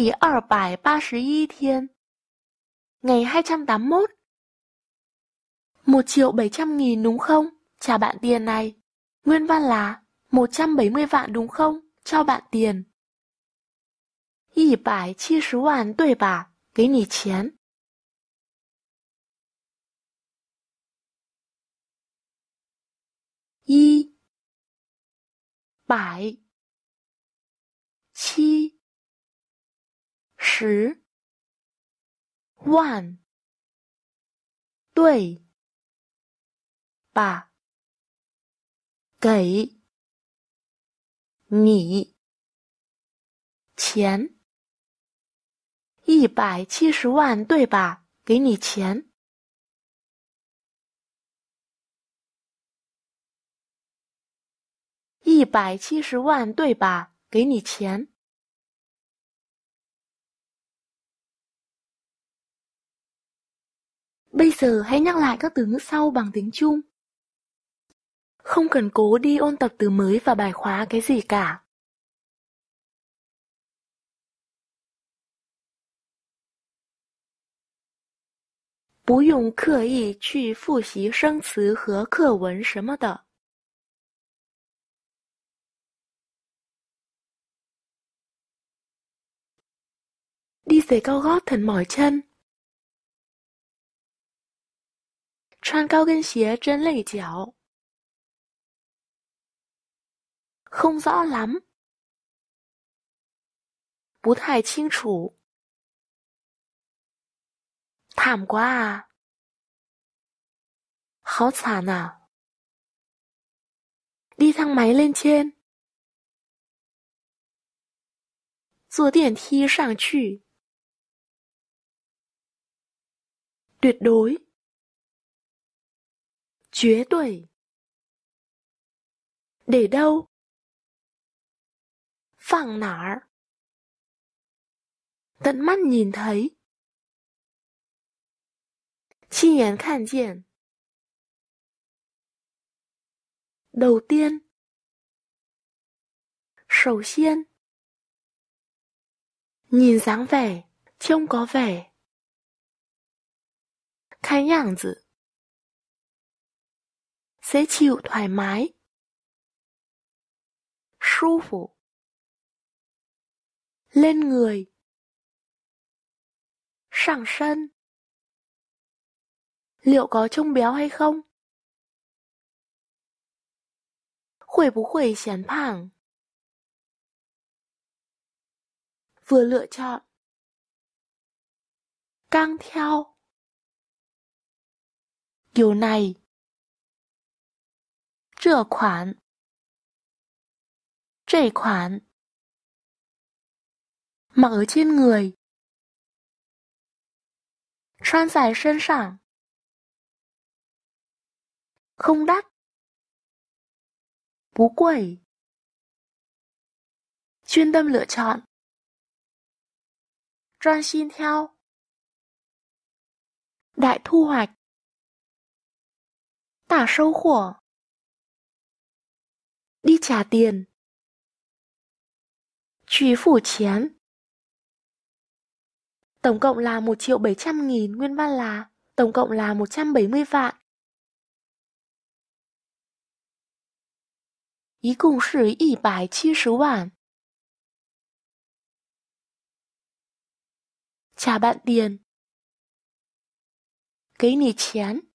第二百八十一 thiên Ngày 281 1 triệu bảy trăm nghìn đúng không? Trả bạn tiền này. Nguyên văn là một trăm bảy mươi vạn đúng không? Cho bạn tiền. 170万对吧？给你钱。一百十万对吧？给你钱一百七十万对吧？给你钱一百七十万对吧？给你钱。Bây giờ hãy nhắc lại các từ ngữ sau bằng tiếng Trung. Không cần cố đi ôn tập từ mới và bài khóa cái gì cả. Bú dùng khờ ý 去复习生词和课文什么的。Đi giày cao gót thật mỏi chân. 穿高跟鞋真累脚。không rõ lắm，不太清楚。thảm quá，好惨啊！đi thang máy lên trên，坐电梯上去。tuyệt đối 绝对。để đâu? Phẳng 哪儿? Tận mắt nhìn thấy. Chi nhén khản diện. Đầu tiên. Sầu xiên. Nhìn dáng vẻ, trông có vẻ. Cái nhảng dự dễ chịu thoải mái lên người sảng sân liệu có trông béo hay không? Khuẩy bú khuẩy chén phẳng Vừa lựa chọn Căng theo Điều này 这款这款 mặc ở trên người Trang dài sân Không đắt Chuyên tâm lựa chọn Đại thu hoạch, 大收获 đi trả tiền. Truy phủ chén Tổng cộng là 1 triệu 700 nghìn nguyên văn là tổng cộng là 170 vạn. Ý cùng sử ý bài chi sứ bản. Trả bạn tiền. Cái nì chén.